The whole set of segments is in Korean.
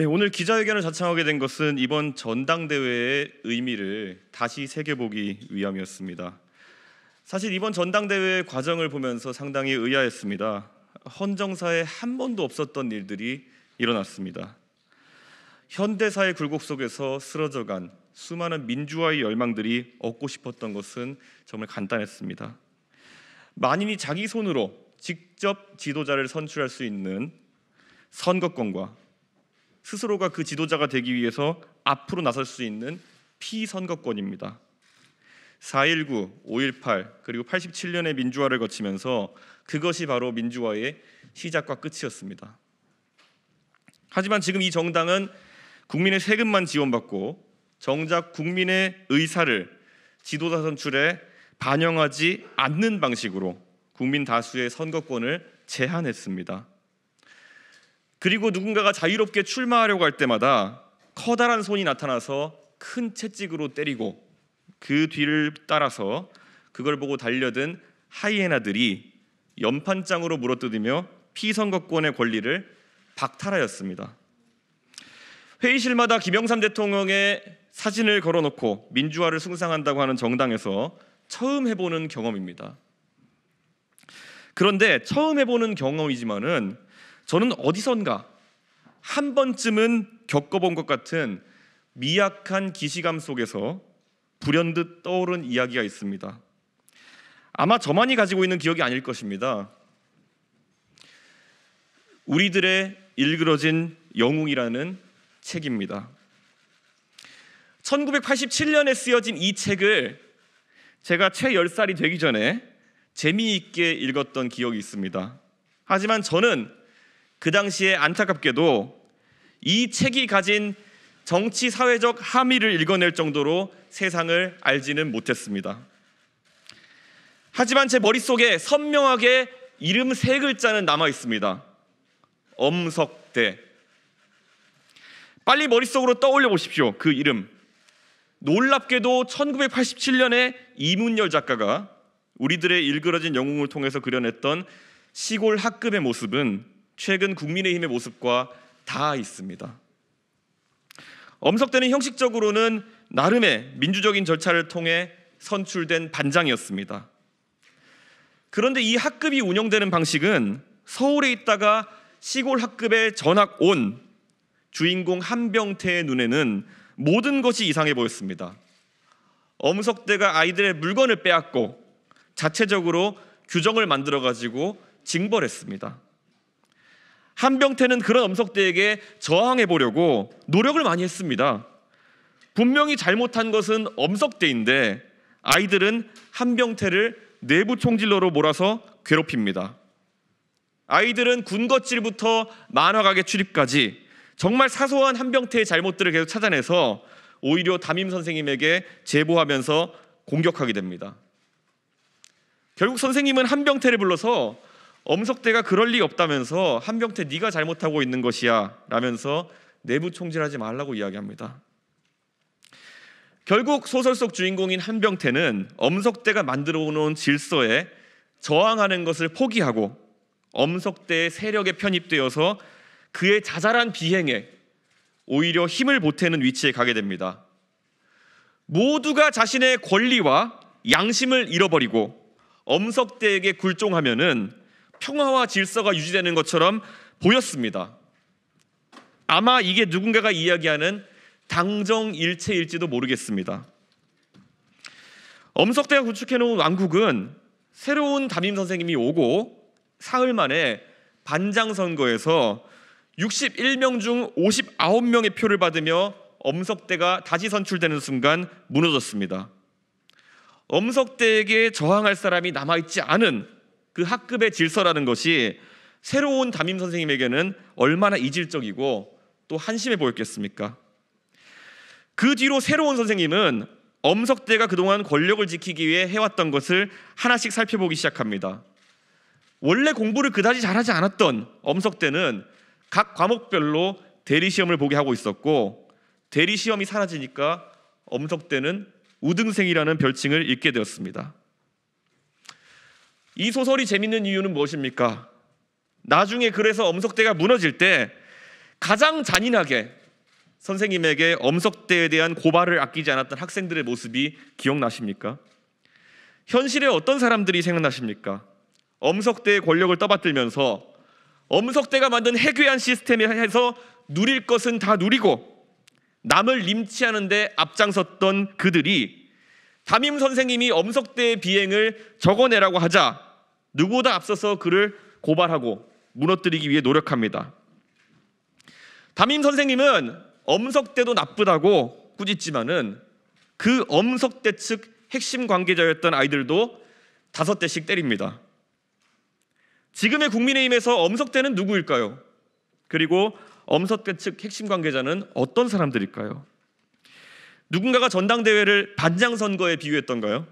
예, 오늘 기자회견을 자청하게 된 것은 이번 전당대회의 의미를 다시 새겨보기 위함이었습니다. 사실 이번 전당대회 과정을 보면서 상당히 의아했습니다. 헌정사에 한 번도 없었던 일들이 일어났습니다. 현대사의 굴곡 속에서 쓰러져간 수많은 민주화의 열망들이 얻고 싶었던 것은 정말 간단했습니다. 만인이 자기 손으로 직접 지도자를 선출할 수 있는 선거권과 스스로가 그 지도자가 되기 위해서 앞으로 나설 수 있는 피선거권입니다. 4.19, 5.18 그리고 87년의 민주화를 거치면서 그것이 바로 민주화의 시작과 끝이었습니다. 하지만 지금 이 정당은 국민의 세금만 지원받고 정작 국민의 의사를 지도자 선출에 반영하지 않는 방식으로 국민 다수의 선거권을 제한했습니다. 그리고 누군가가 자유롭게 출마하려고 할 때마다 커다란 손이 나타나서 큰 채찍으로 때리고 그 뒤를 따라서 그걸 보고 달려든 하이에나들이 연판장으로 물어뜯으며 피선거권의 권리를 박탈하였습니다. 회의실마다 김영삼 대통령의 사진을 걸어놓고 민주화를 숭상한다고 하는 정당에서 처음 해보는 경험입니다. 그런데 처음 해보는 경험이지만은 저는 어디선가 한 번쯤은 겪어본 것 같은 미약한 기시감 속에서 불현듯 떠오른 이야기가 있습니다. 아마 저만이 가지고 있는 기억이 아닐 것입니다. 우리들의 일그러진 영웅이라는 책입니다. 1987년에 쓰여진 이 책을 제가 최 10살이 되기 전에 재미있게 읽었던 기억이 있습니다. 하지만 저는 그 당시에 안타깝게도 이 책이 가진 정치 사회적 함의를 읽어낼 정도로 세상을 알지는 못했습니다. 하지만 제 머릿속에 선명하게 이름 세 글자는 남아 있습니다. 엄석대. 빨리 머릿속으로 떠올려 보십시오. 그 이름. 놀랍게도 1987년에 이문열 작가가 우리들의 일그러진 영웅을 통해서 그려냈던 시골 학급의 모습은 최근 국민의힘의 모습과 다 있습니다. 엄석대는 형식적으로는 나름의 민주적인 절차를 통해 선출된 반장이었습니다. 그런데 이 학급이 운영되는 방식은 서울에 있다가 시골 학급에 전학 온 주인공 한병태의 눈에는 모든 것이 이상해 보였습니다. 엄석대가 아이들의 물건을 빼앗고 자체적으로 규정을 만들어 가지고 징벌했습니다. 한병태는 그런 엄석대에게 저항해 보려고 노력을 많이 했습니다. 분명히 잘못한 것은 엄석대인데 아이들은 한병태를 내부 총질러로 몰아서 괴롭힙니다. 아이들은 군것질부터 만화가게 출입까지 정말 사소한 한병태의 잘못들을 계속 찾아내서 오히려 담임 선생님에게 제보하면서 공격하게 됩니다. 결국 선생님은 한병태를 불러서 엄석대가 그럴 리 없다면서 한병태 네가 잘못하고 있는 것이야 라면서 내부 총질하지 말라고 이야기합니다. 결국 소설 속 주인공인 한병태는 엄석대가 만들어 놓은 질서에 저항하는 것을 포기하고 엄석대의 세력에 편입되어서 그의 자잘한 비행에 오히려 힘을 보태는 위치에 가게 됩니다. 모두가 자신의 권리와 양심을 잃어버리고 엄석대에게 굴종하면은 평화와 질서가 유지되는 것처럼 보였습니다. 아마 이게 누군가가 이야기하는 당정일체일지도 모르겠습니다. 엄석대가 구축해놓은 왕국은 새로운 담임 선생님이 오고 사흘 만에 반장 선거에서 61명 중 59명의 표를 받으며 엄석대가 다시 선출되는 순간 무너졌습니다. 엄석대에게 저항할 사람이 남아있지 않은 그 학급의 질서라는 것이 새로운 담임 선생님에게는 얼마나 이질적이고 또 한심해 보였겠습니까? 그 뒤로 새로운 선생님은 엄석대가 그동안 권력을 지키기 위해 해왔던 것을 하나씩 살펴보기 시작합니다. 원래 공부를 그다지 잘하지 않았던 엄석대는 각 과목별로 대리 시험을 보게 하고 있었고 대리 시험이 사라지니까 엄석대는 우등생이라는 별칭을 잃게 되었습니다. 이 소설이 재밌는 이유는 무엇입니까? 나중에 그래서 엄석대가 무너질 때 가장 잔인하게 선생님에게 엄석대에 대한 고발을 아끼지 않았던 학생들의 모습이 기억나십니까? 현실에 어떤 사람들이 생각나십니까? 엄석대의 권력을 떠받들면서 엄석대가 만든 해괴한 시스템에 해서 누릴 것은 다 누리고 남을 림치하는데 앞장섰던 그들이 담임 선생님이 엄석대의 비행을 적어내라고 하자 누구보다 앞서서 그를 고발하고 무너뜨리기 위해 노력합니다. 담임 선생님은 엄석대도 나쁘다고 꾸짖지만은 그 엄석대 측 핵심 관계자였던 아이들도 다섯 대씩 때립니다. 지금의 국민의힘에서 엄석대는 누구일까요? 그리고 엄석대 측 핵심 관계자는 어떤 사람들일까요? 누군가가 전당대회를 반장 선거에 비유했던가요?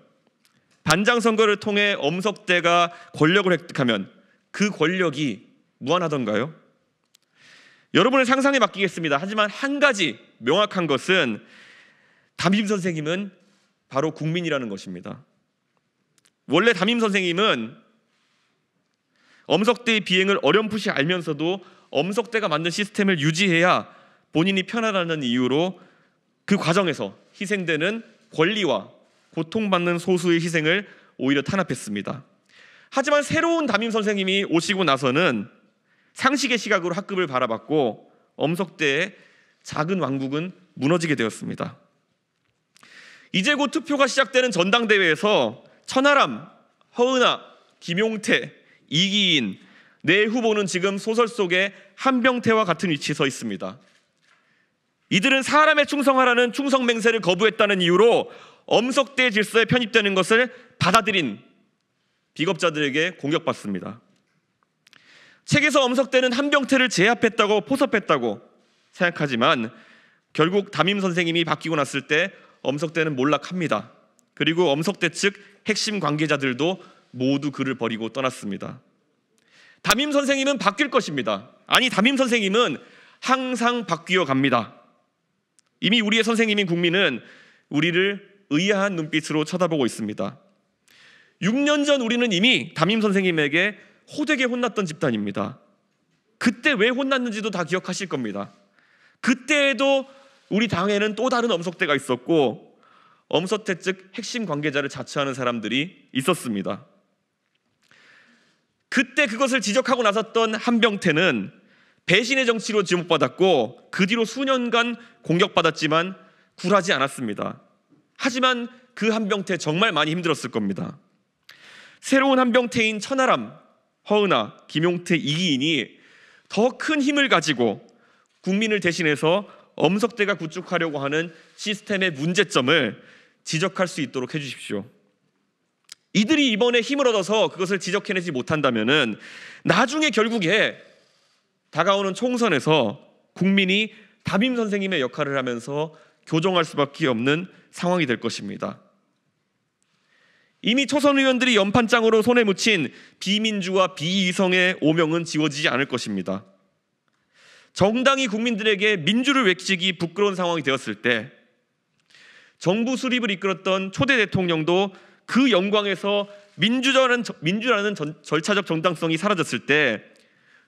반장 선거를 통해 엄석대가 권력을 획득하면 그 권력이 무한하던가요? 여러분의 상상에 맡기겠습니다. 하지만 한 가지 명확한 것은 담임 선생님은 바로 국민이라는 것입니다. 원래 담임 선생님은 엄석대의 비행을 어렴풋이 알면서도 엄석대가 만든 시스템을 유지해야 본인이 편하다는 이유로 그 과정에서 희생되는 권리와 고통받는 소수의 희생을 오히려 탄압했습니다. 하지만 새로운 담임 선생님이 오시고 나서는 상식의 시각으로 학급을 바라봤고 엄석대의 작은 왕국은 무너지게 되었습니다. 이제 곧 투표가 시작되는 전당대회에서 천하람, 허은아, 김용태, 이기인 네 후보는 지금 소설 속의 한병태와 같은 위치에 서 있습니다. 이들은 사람에 충성하라는 충성 맹세를 거부했다는 이유로 엄석대 질서에 편입되는 것을 받아들인 비겁자들에게 공격받습니다. 책에서 엄석대는 한병태를 제압했다고 포섭했다고 생각하지만 결국 담임 선생님이 바뀌고 났을 때 엄석대는 몰락합니다. 그리고 엄석대 측 핵심 관계자들도 모두 그를 버리고 떠났습니다. 담임 선생님은 바뀔 것입니다. 아니 담임 선생님은 항상 바뀌어 갑니다. 이미 우리의 선생님인 국민은 우리를 의아한 눈빛으로 쳐다보고 있습니다. 6년 전 우리는 이미 담임 선생님에게 호되게 혼났던 집단입니다. 그때 왜 혼났는지도 다 기억하실 겁니다. 그때에도 우리 당에는 또 다른 엄석대가 있었고 엄석대 즉 핵심 관계자를 자처하는 사람들이 있었습니다. 그때 그것을 지적하고 나섰던 한병태는 배신의 정치로 지목받았고 그 뒤로 수년간 공격받았지만 굴하지 않았습니다. 하지만 그 한병태 정말 많이 힘들었을 겁니다. 새로운 한병태인 천하람, 허은아, 김용태 이기인이 더 큰 힘을 가지고 국민을 대신해서 엄석대가 구축하려고 하는 시스템의 문제점을 지적할 수 있도록 해주십시오. 이들이 이번에 힘을 얻어서 그것을 지적해내지 못한다면 나중에 결국에 다가오는 총선에서 국민이 담임 선생님의 역할을 하면서 교정할 수밖에 없는 상황이 될 것입니다. 이미 초선 의원들이 연판장으로 손에 묻힌 비민주와 비이성의 오명은 지워지지 않을 것입니다. 정당이 국민들에게 민주를 외치기 부끄러운 상황이 되었을 때 정부 수립을 이끌었던 초대 대통령도 그 영광에서 민주라는, 민주라는 전, 절차적 정당성이 사라졌을 때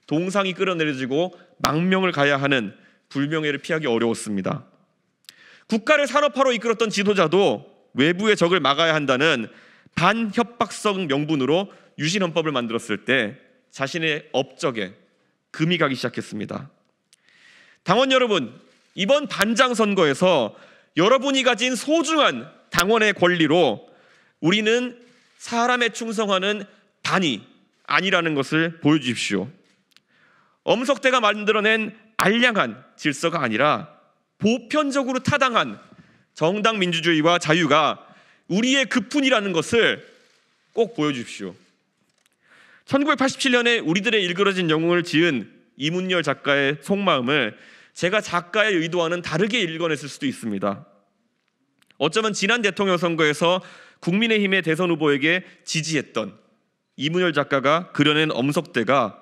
동상이 끌어내려지고 망명을 가야 하는 불명예를 피하기 어려웠습니다. 국가를 산업화로 이끌었던 지도자도 외부의 적을 막아야 한다는 반협박성 명분으로 유신헌법을 만들었을 때 자신의 업적에 금이 가기 시작했습니다. 당원 여러분, 이번 반장 선거에서 여러분이 가진 소중한 당원의 권리로 우리는 사람에 충성하는 반이 아니라는 것을 보여주십시오. 엄석대가 만들어낸 알량한 질서가 아니라 보편적으로 타당한 정당 민주주의와 자유가 우리의 그뿐이라는 것을 꼭 보여주십시오. 1987년에 우리들의 일그러진 영웅을 지은 이문열 작가의 속마음을 제가 작가의 의도와는 다르게 읽어냈을 수도 있습니다. 어쩌면 지난 대통령 선거에서 국민의힘의 대선 후보에게 지지했던 이문열 작가가 그려낸 엄석대가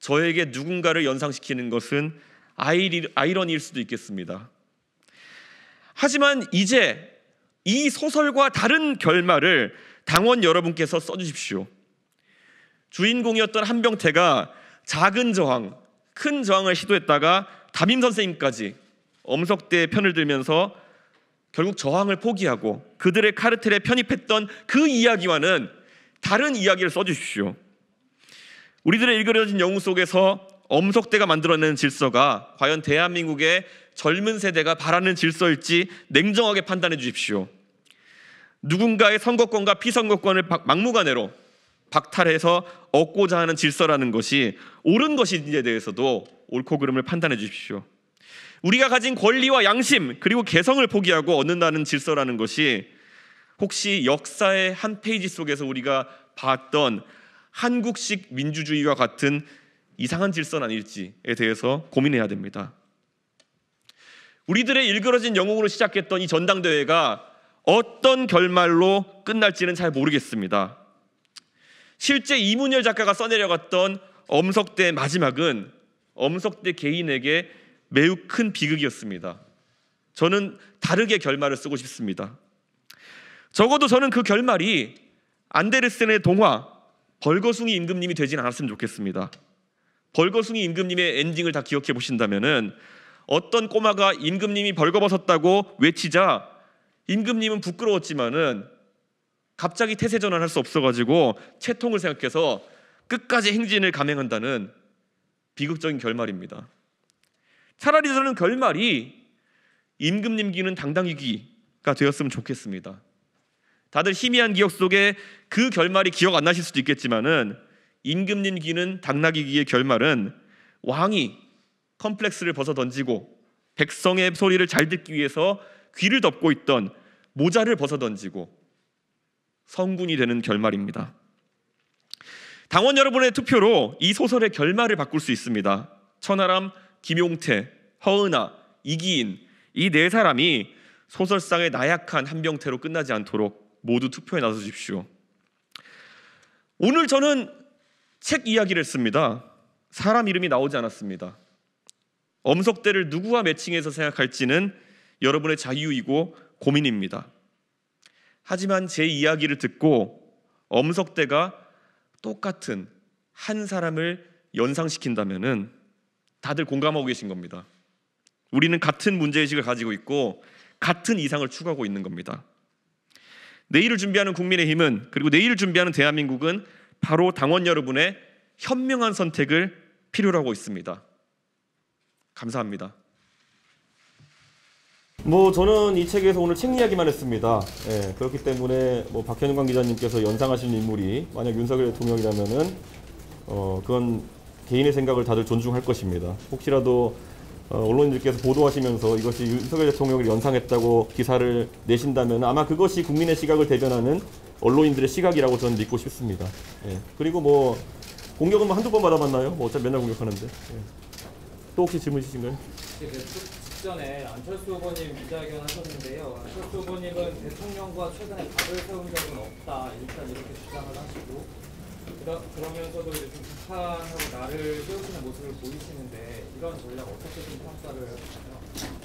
저에게 누군가를 연상시키는 것은 아이러니일 수도 있겠습니다. 하지만 이제 이 소설과 다른 결말을 당원 여러분께서 써주십시오. 주인공이었던 한병태가 작은 저항, 큰 저항을 시도했다가 담임 선생님까지 엄석대의 편을 들면서 결국 저항을 포기하고 그들의 카르텔에 편입했던 그 이야기와는 다른 이야기를 써주십시오. 우리들의 일그러진 영웅 속에서 엄석대가 만들어낸 질서가 과연 대한민국의 젊은 세대가 바라는 질서일지 냉정하게 판단해 주십시오. 누군가의 선거권과 피선거권을 막무가내로 박탈해서 얻고자 하는 질서라는 것이 옳은 것인지에 대해서도 옳고 그름을 판단해 주십시오. 우리가 가진 권리와 양심 그리고 개성을 포기하고 얻는다는 질서라는 것이 혹시 역사의 한 페이지 속에서 우리가 봤던 한국식 민주주의와 같은 이상한 질서는 아닐지에 대해서 고민해야 됩니다. 우리들의 일그러진 영웅으로 시작했던 이 전당대회가 어떤 결말로 끝날지는 잘 모르겠습니다. 실제 이문열 작가가 써내려갔던 엄석대의 마지막은 엄석대 개인에게 매우 큰 비극이었습니다. 저는 다르게 결말을 쓰고 싶습니다. 적어도 저는 그 결말이 안데르센의 동화 벌거숭이 임금님이 되진 않았으면 좋겠습니다. 벌거숭이 임금님의 엔딩을 다 기억해 보신다면은 어떤 꼬마가 임금님이 벌거벗었다고 외치자 임금님은 부끄러웠지만은 갑자기 태세 전환할 수 없어가지고 채통을 생각해서 끝까지 행진을 감행한다는 비극적인 결말입니다. 차라리 저는 결말이 임금님기는 당당이기가 되었으면 좋겠습니다. 다들 희미한 기억 속에 그 결말이 기억 안 나실 수도 있겠지만은 임금님 기는 당나귀기의 결말은 왕이 컴플렉스를 벗어 던지고 백성의 소리를 잘 듣기 위해서 귀를 덮고 있던 모자를 벗어 던지고 성군이 되는 결말입니다. 당원 여러분의 투표로 이 소설의 결말을 바꿀 수 있습니다. 천하람, 김용태, 허은아, 이기인 이 네 사람이 소설상의 나약한 한병태로 끝나지 않도록 모두 투표에 나서십시오. 오늘 저는 책 이야기를 씁니다. 사람 이름이 나오지 않았습니다. 엄석대를 누구와 매칭해서 생각할지는 여러분의 자유이고 고민입니다. 하지만 제 이야기를 듣고 엄석대가 똑같은 한 사람을 연상시킨다면은 다들 공감하고 계신 겁니다. 우리는 같은 문제의식을 가지고 있고 같은 이상을 추구하고 있는 겁니다. 내일을 준비하는 국민의힘은 그리고 내일을 준비하는 대한민국은 바로 당원 여러분의 현명한 선택을 필요로 하고 있습니다. 감사합니다. 뭐 저는 이 책에서 오늘 책 이야기만 했습니다. 예, 그렇기 때문에 뭐 박현관 기자님께서 연상하신 인물이 만약 윤석열 대통령이라면은 어, 그건 개인의 생각을 다들 존중할 것입니다. 혹시라도 어, 언론인들께서 보도하시면서 이것이 윤석열 대통령을 연상했다고 기사를 내신다면 아마 그것이 국민의 시각을 대변하는 언론인들의 시각이라고 저는 믿고 싶습니다. 예. 그리고 뭐 공격은 뭐 한두 번 받아봤나요? 뭐 어차피 맨날 공격하는데. 예. 또 혹시 질문 있으신가요? 예, 그 그 직전에 안철수 후보님 기자회견 하셨는데요. 안철수 후보님은 대통령과 최근에 답을 세운 적은 없다. 일단 이렇게 주장을 하시고 그다, 그러면서도 이제 좀 비판하고 나를 세우시는 모습을 보이시는데 이런 전략 어떻게 좀 평가를 하시나요?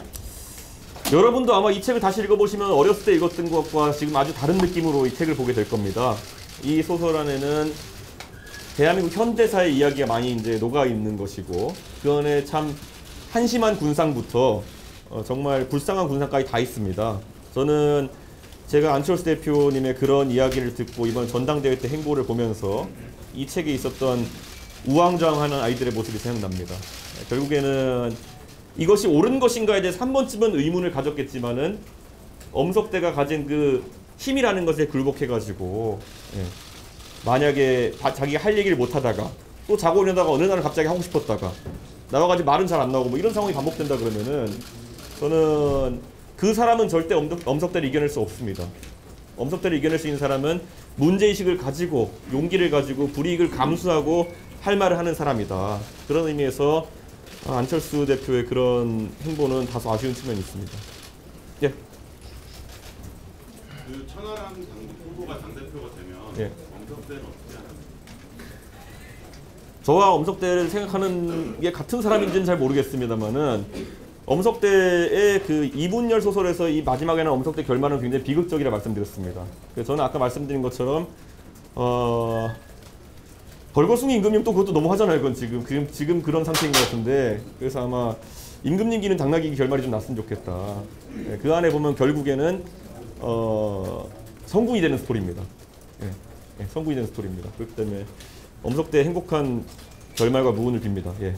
여러분도 아마 이 책을 다시 읽어보시면 어렸을 때 읽었던 것과 지금 아주 다른 느낌으로 이 책을 보게 될 겁니다. 이 소설 안에는 대한민국 현대사의 이야기가 많이 이제 녹아 있는 것이고 그 안에 참 한심한 군상부터 어, 정말 불쌍한 군상까지 다 있습니다. 저는 제가 안철수 대표님의 그런 이야기를 듣고 이번 전당대회 때 행보를 보면서 이 책에 있었던 우왕좌왕하는 아이들의 모습이 생각납니다. 결국에는 이것이 옳은 것인가에 대해서 한 번쯤은 의문을 가졌겠지만은 엄석대가 가진 그 힘이라는 것에 굴복해가지고 예. 만약에 자기가 할 얘기를 못하다가 또 자고 일어나다가 어느 날 갑자기 하고 싶었다가 나와가지고 말은 잘 안 나오고 뭐 이런 상황이 반복된다 그러면은 저는 그 사람은 절대 엄석, 대를 이겨낼 수 없습니다. 엄석대를 이겨낼 수 있는 사람은 문제의식을 가지고 용기를 가지고 불이익을 감수하고 할 말을 하는 사람이다. 그런 의미에서 어, 안철수 대표의 그런 행보는 다소 아쉬운 측면이 있습니다. 예. 그 천하람 후보가 당대표가 되면 예. 엄석대는 어떻게 하나요? 저와 엄석대를 생각하는 게 같은 사람인지는 잘 모르겠습니다만은 엄석대의 그 이분열 소설에서 이 마지막에는 엄석대 결말은 굉장히 비극적이라 말씀드렸습니다. 저는 아까 말씀드린 것처럼 어. 벌거숭이 임금님 또 그것도 너무 하잖아요. 그건 지금 지금 지금 그런 상태인 것 같은데 그래서 아마 임금님기는 당나귀 결말이 좀 났으면 좋겠다. 네, 그 안에 보면 결국에는 어, 성공이 되는 스토리입니다. 예, 예, 성공이 되는 스토리입니다. 그렇기 때문에 엄석대 행복한 결말과 무운을 빕니다. 예.